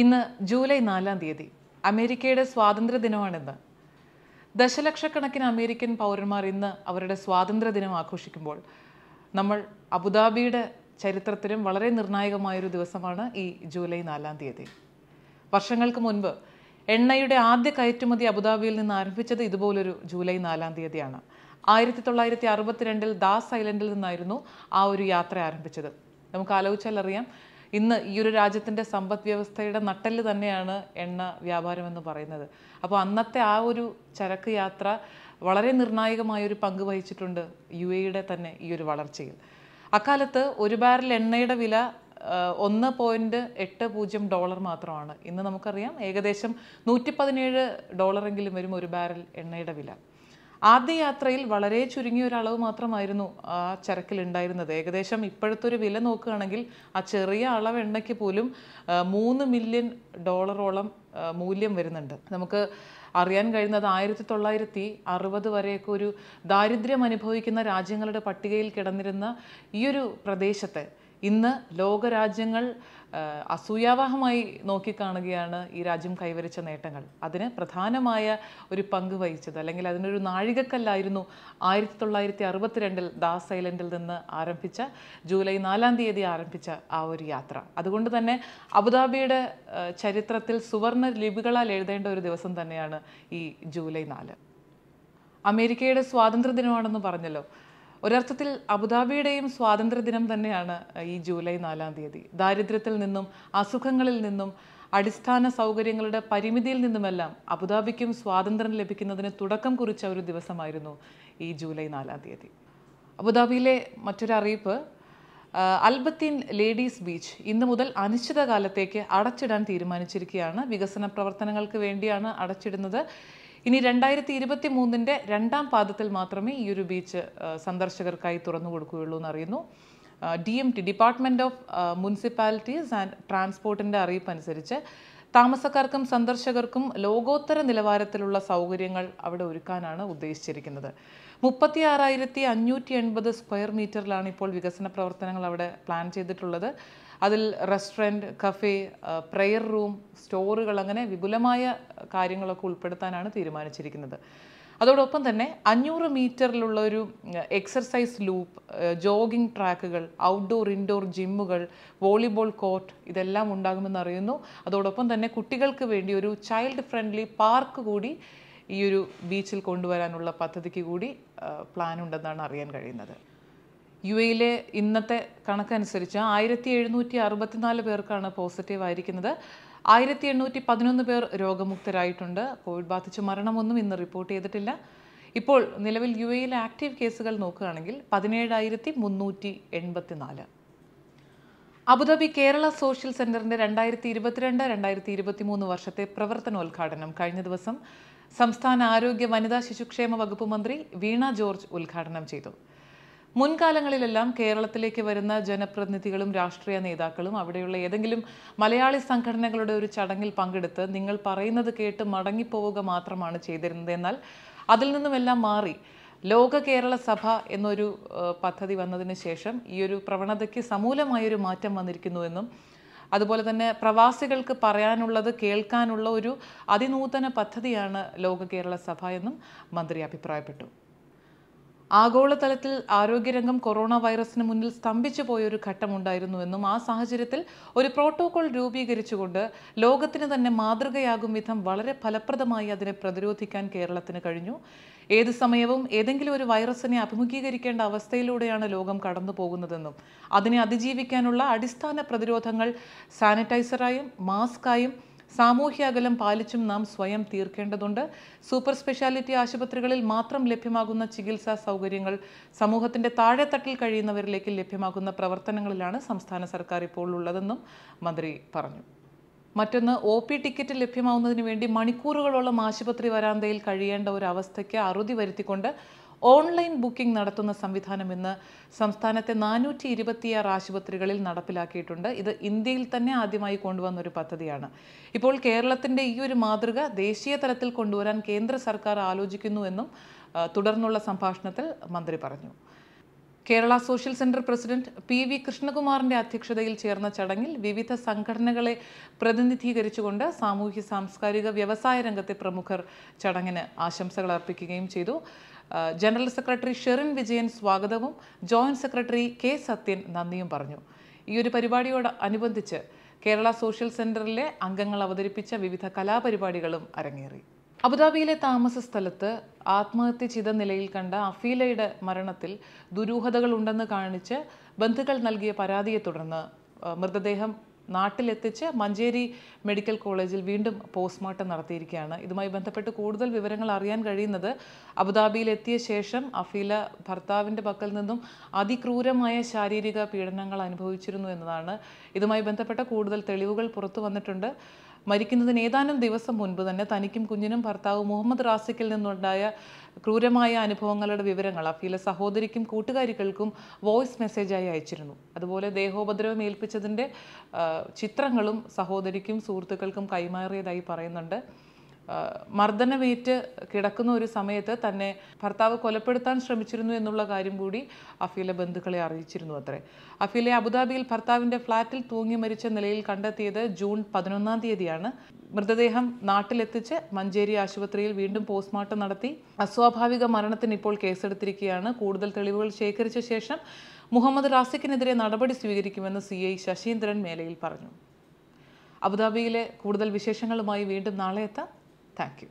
ഇന്ന് ജൂലൈ നാലാം തീയതി അമേരിക്കയുടെ സ്വാതന്ത്ര്യ ദിനമാണിന്ന് ദശലക്ഷക്കണക്കിന് അമേരിക്കൻ പൗരന്മാർ ഇന്ന് അവരുടെ സ്വാതന്ത്ര്യ ദിനം ആഘോഷിക്കുമ്പോൾ നമ്മൾ അബുദാബിയുടെ ചരിത്രത്തിലും വളരെ നിർണായകമായൊരു ദിവസമാണ് ഈ ജൂലൈ നാലാം തീയതി വർഷങ്ങൾക്ക് മുൻപ് എണ്ണയുടെ ആദ്യ കയറ്റുമതി അബുദാബിയിൽ നിന്ന് ആരംഭിച്ചത് ഇതുപോലൊരു ജൂലൈ നാലാം തീയതിയാണ് ആയിരത്തി തൊള്ളായിരത്തി അറുപത്തിരണ്ടിൽ ദാസ് ഐലൻഡിൽ നിന്നായിരുന്നു ആ ഒരു യാത്ര ആരംഭിച്ചത് നമുക്ക് ആലോചിച്ചാൽ അറിയാം ഇന്ന് ഈ ഒരു രാജ്യത്തിൻ്റെ സമ്പദ് വ്യവസ്ഥയുടെ നട്ടല് തന്നെയാണ് എണ്ണ വ്യാപാരം എന്ന് പറയുന്നത് അപ്പോൾ അന്നത്തെ ആ ഒരു ചരക്ക് യാത്ര വളരെ നിർണായകമായൊരു പങ്ക് വഹിച്ചിട്ടുണ്ട് യു എയുടെ തന്നെ ഈ ഒരു വളർച്ചയിൽ അക്കാലത്ത് ഒരു ബാരൽ എണ്ണയുടെ വില ഒന്ന് പോയിൻറ്റ് എട്ട് പൂജ്യം ഡോളർ മാത്രമാണ് ഇന്ന് നമുക്കറിയാം ഏകദേശം നൂറ്റി പതിനേഴ് ഡോളറെങ്കിലും വരും ഒരു ബാരൽ എണ്ണയുടെ വില ആദ്യ യാത്രയിൽ വളരെ ചുരുങ്ങിയ ഒരളവ് മാത്രമായിരുന്നു ആ ചരക്കിൽ ഉണ്ടായിരുന്നത് ഏകദേശം ഇപ്പോഴത്തെ ഒരു വില നോക്കുകയാണെങ്കിൽ ആ ചെറിയ അളവ് എണ്ണയ്ക്ക് പോലും മൂന്ന് മില്യൺ ഡോളറോളം മൂല്യം വരുന്നുണ്ട് നമുക്ക് അറിയാൻ കഴിയുന്നത് ആയിരത്തി തൊള്ളായിരത്തി അറുപത് വരെയൊക്കെ ഒരു ദാരിദ്ര്യം അനുഭവിക്കുന്ന രാജ്യങ്ങളുടെ പട്ടികയിൽ കിടന്നിരുന്ന ഈ ഒരു പ്രദേശത്തെ ഇന്ന് ലോകരാജ്യങ്ങൾ അസൂയാവാഹമായി നോക്കിക്കാണുകയാണ് ഈ രാജ്യം കൈവരിച്ച നേട്ടങ്ങൾ അതിന് പ്രധാനമായ ഒരു പങ്ക് വഹിച്ചത് അല്ലെങ്കിൽ അതിനൊരു നാഴികക്കല്ലായിരുന്നു ആയിരത്തി തൊള്ളായിരത്തി അറുപത്തിരണ്ടിൽ ദാസ് ഐലൻഡിൽ നിന്ന് ആരംഭിച്ച ജൂലൈ നാലാം തീയതി ആരംഭിച്ച ആ ഒരു യാത്ര അതുകൊണ്ട് തന്നെ അബുദാബിയുടെ ചരിത്രത്തിൽ സുവർണ ലിപികളാൽ എഴുതേണ്ട ഒരു ദിവസം തന്നെയാണ് ഈ ജൂലൈ നാല് അമേരിക്കയുടെ സ്വാതന്ത്ര്യ ദിനമാണെന്ന് പറഞ്ഞല്ലോ ഒരർത്ഥത്തിൽ അബുദാബിയുടെയും സ്വാതന്ത്ര്യദിനം തന്നെയാണ് ഈ ജൂലൈ നാലാം തീയതി ദാരിദ്ര്യത്തിൽ നിന്നും അസുഖങ്ങളിൽ നിന്നും അടിസ്ഥാന സൗകര്യങ്ങളുടെ പരിമിതിയിൽ നിന്നുമെല്ലാം അബുദാബിക്കും സ്വാതന്ത്ര്യം ലഭിക്കുന്നതിന് തുടക്കം കുറിച്ച ഒരു ദിവസമായിരുന്നു ഈ ജൂലൈ നാലാം തീയതി അബുദാബിയിലെ മറ്റൊരറിയിപ്പ് അൽബത്തീൻ ലേഡീസ് ബീച്ച് ഇന്നു മുതൽ അനിശ്ചിതകാലത്തേക്ക് അടച്ചിടാൻ തീരുമാനിച്ചിരിക്കുകയാണ് വികസന പ്രവർത്തനങ്ങൾക്ക് വേണ്ടിയാണ് അടച്ചിടുന്നത് ഇനി രണ്ടായിരത്തി ഇരുപത്തി മൂന്നിൻ്റെ രണ്ടാം പാദത്തിൽ മാത്രമേ ഈ ഒരു ബീച്ച് സന്ദർശകർക്കായി തുറന്നു കൊടുക്കുകയുള്ളൂ എന്നറിയുന്നു D M T department of municipalities and ട്രാൻസ്പോർട്ടിൻ്റെ അറിയിപ്പ് അനുസരിച്ച് താമസക്കാർക്കും സന്ദർശകർക്കും ലോകോത്തര നിലവാരത്തിലുള്ള സൗകര്യങ്ങൾ അവിടെ ഒരുക്കാനാണ് ഉദ്ദേശിച്ചിരിക്കുന്നത് മുപ്പത്തി ആറായിരത്തി അഞ്ഞൂറ്റി എൺപത് സ്ക്വയർ മീറ്ററിലാണ് ഇപ്പോൾ വികസന പ്രവർത്തനങ്ങൾ അവിടെ പ്ലാൻ ചെയ്തിട്ടുള്ളത് അതിൽ റെസ്റ്റോറൻറ്റ് കഫേ പ്രെയർ റൂം സ്റ്റോറുകൾ അങ്ങനെ വിപുലമായ കാര്യങ്ങളൊക്കെ ഉൾപ്പെടുത്താനാണ് തീരുമാനിച്ചിരിക്കുന്നത് അതോടൊപ്പം തന്നെ അഞ്ഞൂറ് മീറ്ററിലുള്ള ഒരു എക്സർസൈസ് ലൂപ്പ് ജോഗിംഗ് ട്രാക്കുകൾ ഔട്ട്ഡോർ ഇൻഡോർ ജിമ്മുകൾ വോളിബോൾ കോർട്ട് ഇതെല്ലാം ഉണ്ടാകുമെന്ന് അറിയുന്നു അതോടൊപ്പം തന്നെ കുട്ടികൾക്ക് വേണ്ടി ഒരു ചൈൽഡ് ഫ്രണ്ട്ലി പാർക്ക് കൂടി ഈ ഒരു ബീച്ചിൽ കൊണ്ടുവരാനുള്ള പദ്ധതിക്ക് കൂടി പ്ലാൻ ഉണ്ടെന്നാണ് അറിയാൻ കഴിയുന്നത് യു എയിലെ ഇന്നത്തെ കണക്കനുസരിച്ച് ആയിരത്തി എഴുന്നൂറ്റി അറുപത്തിനാല് പേർക്കാണ് പോസിറ്റീവ് ആയിരിക്കുന്നത് ആയിരത്തി എണ്ണൂറ്റി പതിനൊന്ന് പേർ രോഗമുക്തരായിട്ടുണ്ട് കോവിഡ് ബാധിച്ച് മരണമൊന്നും ഇന്ന് റിപ്പോർട്ട് ചെയ്തിട്ടില്ല ഇപ്പോൾ നിലവിൽ യു എയിലെ ആക്റ്റീവ് കേസുകൾ നോക്കുകയാണെങ്കിൽ പതിനേഴായിരത്തി മുന്നൂറ്റി എൺപത്തിനാല് അബുദാബി കേരള സോഷ്യൽ സെന്ററിന്റെ രണ്ടായിരത്തി ഇരുപത്തിരണ്ട് രണ്ടായിരത്തി ഇരുപത്തി മൂന്ന് വർഷത്തെ പ്രവർത്തനോദ്ഘാടനം കഴിഞ്ഞ ദിവസം സംസ്ഥാന ആരോഗ്യ വനിതാ ശിശുക്ഷേമ വകുപ്പ് മന്ത്രി വീണ ജോർജ് ഉദ്ഘാടനം ചെയ്തു മുൻകാലങ്ങളിലെല്ലാം കേരളത്തിലേക്ക് വരുന്ന ജനപ്രതിനിധികളും രാഷ്ട്രീയ നേതാക്കളും അവിടെയുള്ള ഏതെങ്കിലും മലയാളി സംഘടനകളുടെ ഒരു ചടങ്ങിൽ പങ്കെടുത്ത് നിങ്ങൾ പറയുന്നത് കേട്ട് മടങ്ങിപ്പോവുക മാത്രമാണ് ചെയ്തിരുന്നത് എന്നാൽ അതിൽ നിന്നുമെല്ലാം മാറി ലോക കേരള സഭ എന്നൊരു പദ്ധതി വന്നതിന് ശേഷം ഈ ഒരു പ്രവണതയ്ക്ക് സമൂലമായൊരു മാറ്റം വന്നിരിക്കുന്നുവെന്നും അതുപോലെ തന്നെ പ്രവാസികൾക്ക് പറയാനുള്ളത് കേൾക്കാനുള്ള ഒരു അതിനൂതന പദ്ധതിയാണ് ലോക കേരള സഭ എന്നും മന്ത്രി അഭിപ്രായപ്പെട്ടു ആഗോളതലത്തിൽ ആരോഗ്യരംഗം കൊറോണ വൈറസിന് മുന്നിൽ സ്തംഭിച്ചു പോയൊരു ഘട്ടമുണ്ടായിരുന്നുവെന്നും ആ സാഹചര്യത്തിൽ ഒരു പ്രോട്ടോകോൾ രൂപീകരിച്ചുകൊണ്ട് ലോകത്തിന് തന്നെ മാതൃകയാകും വിധം വളരെ ഫലപ്രദമായി അതിനെ പ്രതിരോധിക്കാൻ കേരളത്തിന് കഴിഞ്ഞു ഏത് സമയവും ഏതെങ്കിലും ഒരു വൈറസിനെ അഭിമുഖീകരിക്കേണ്ട അവസ്ഥയിലൂടെയാണ് ലോകം കടന്നു പോകുന്നതെന്നും അതിനെ അതിജീവിക്കാനുള്ള അടിസ്ഥാന പ്രതിരോധങ്ങൾ സാനിറ്റൈസറായും മാസ്കായും സാമൂഹ്യ അകലം പാലിച്ചും നാം സ്വയം തീർക്കേണ്ടതുണ്ട് സൂപ്പർ സ്പെഷ്യാലിറ്റി ആശുപത്രികളിൽ മാത്രം ലഭ്യമാകുന്ന ചികിത്സാ സൗകര്യങ്ങൾ സമൂഹത്തിന്റെ താഴെത്തട്ടിൽ കഴിയുന്നവരിലേക്ക് ലഭ്യമാകുന്ന പ്രവർത്തനങ്ങളിലാണ് സംസ്ഥാന സർക്കാർ ഇപ്പോൾ ഉള്ളതെന്നും മന്ത്രി പറഞ്ഞു മറ്റൊന്ന് ഒ പി ടിക്കറ്റ് ലഭ്യമാവുന്നതിന് വേണ്ടി മണിക്കൂറുകളോളം ആശുപത്രി വരാന്തയിൽ കഴിയേണ്ട ഒരു അവസ്ഥയ്ക്ക് അറുതി വരുത്തിക്കൊണ്ട് ഓൺലൈൻ ബുക്കിംഗ് നടത്തുന്ന സംവിധാനം ഇന്ന് സംസ്ഥാനത്തെ നാനൂറ്റി ഇരുപത്തിയാറ് ആശുപത്രികളിൽ നടപ്പിലാക്കിയിട്ടുണ്ട് ഇത് ഇന്ത്യയിൽ തന്നെ ആദ്യമായി കൊണ്ടുവന്ന ഒരു പദ്ധതിയാണ് ഇപ്പോൾ കേരളത്തിൻ്റെ ഈ ഒരു മാതൃക ദേശീയ തലത്തിൽ കൊണ്ടുവരാൻ കേന്ദ്ര സർക്കാർ ആലോചിക്കുന്നുവെന്നും തുടർന്നുള്ള സംഭാഷണത്തിൽ മന്ത്രി പറഞ്ഞു Kerala social centre president P V കൃഷ്ണകുമാറിന്റെ അധ്യക്ഷതയിൽ ചേർന്ന ചടങ്ങിൽ വിവിധ സംഘടനകളെ പ്രതിനിധീകരിച്ചുകൊണ്ട് സാമൂഹ്യ സാംസ്കാരിക വ്യവസായ രംഗത്തെ പ്രമുഖർ ചടങ്ങിന് ആശംസകൾ അർപ്പിക്കുകയും ചെയ്തു ജനറൽ സെക്രട്ടറി ഷെറിൻ വിജയൻ സ്വാഗതവും ജോയിന്റ് സെക്രട്ടറി കെ സത്യൻ നന്ദിയും പറഞ്ഞു ഈ ഒരു പരിപാടിയോട് അനുബന്ധിച്ച് കേരള സോഷ്യൽ സെന്ററിലെ അംഗങ്ങൾ അവതരിപ്പിച്ച വിവിധ കലാപരിപാടികളും അരങ്ങേറി അബുദാബിയിലെ താമസ സ്ഥലത്ത് ആത്മഹത്യ ചെയ്ത നിലയിൽ കണ്ട അഫീലയുടെ മരണത്തിൽ ദുരൂഹതകളുണ്ടെന്ന് കാണിച്ച് ബന്ധുക്കൾ നൽകിയ പരാതിയെ തുടർന്ന് മൃതദേഹം നാട്ടിലെത്തിച്ച് മഞ്ചേരി മെഡിക്കൽ കോളേജിൽ വീണ്ടും പോസ്റ്റ്മോർട്ടം നടത്തിയിരിക്കുകയാണ് ഇതുമായി ബന്ധപ്പെട്ട് കൂടുതൽ വിവരങ്ങൾ അറിയാൻ കഴിയുന്നത് അബുദാബിയിലെത്തിയ ശേഷം അഫീല ഭർത്താവിൻ്റെ പക്കൽ നിന്നും അതിക്രൂരമായ ശാരീരിക പീഡനങ്ങൾ അനുഭവിച്ചിരുന്നു എന്നതാണ് ഇതുമായി ബന്ധപ്പെട്ട കൂടുതൽ തെളിവുകൾ പുറത്തു വന്നിട്ടുണ്ട് മരിക്കുന്നതിന് ഏതാനും ദിവസം മുൻപ് തന്നെ തനിക്കും കുഞ്ഞിനും ഭർത്താവ് മുഹമ്മദ് റാസിക്കിൽ നിന്നുണ്ടായ ക്രൂരമായ അനുഭവങ്ങളുടെ വിവരങ്ങൾ അഫീലെ സഹോദരിക്കും കൂട്ടുകാരികൾക്കും വോയിസ് മെസ്സേജായി അയച്ചിരുന്നു അതുപോലെ ദേഹോപദ്രവം ഏൽപ്പിച്ചതിൻ്റെ ചിത്രങ്ങളും സഹോദരിക്കും സുഹൃത്തുക്കൾക്കും കൈമാറിയതായി പറയുന്നുണ്ട് മർദ്ദനമേറ്റ് കിടക്കുന്ന ഒരു സമയത്ത് തന്നെ ഭർത്താവ് കൊലപ്പെടുത്താൻ ശ്രമിച്ചിരുന്നു എന്നുള്ള കാര്യം കൂടി അഫീലെ ബന്ധുക്കളെ അറിയിച്ചിരുന്നു അത്രേ അഫീലെ അബുദാബിയിൽ ഭർത്താവിൻ്റെ ഫ്ളാറ്റിൽ തൂങ്ങി മരിച്ച നിലയിൽ കണ്ടെത്തിയത് ജൂൺ പതിനൊന്നാം തീയതിയാണ് മൃതദേഹം നാട്ടിലെത്തിച്ച് മഞ്ചേരി ആശുപത്രിയിൽ വീണ്ടും പോസ്റ്റ്മോർട്ടം നടത്തി അസ്വാഭാവിക മരണത്തിന് ഇപ്പോൾ കേസെടുത്തിരിക്കുകയാണ് കൂടുതൽ തെളിവുകൾ ശേഖരിച്ച ശേഷം മുഹമ്മദ് റാസിഖിനെതിരെ നടപടി സ്വീകരിക്കുമെന്ന് സി ഐ ശശീന്ദ്രൻ മേലയിൽ പറഞ്ഞു അബുദാബിയിലെ കൂടുതൽ വിശേഷങ്ങളുമായി വീണ്ടും നാളെ എത്താം Thank you.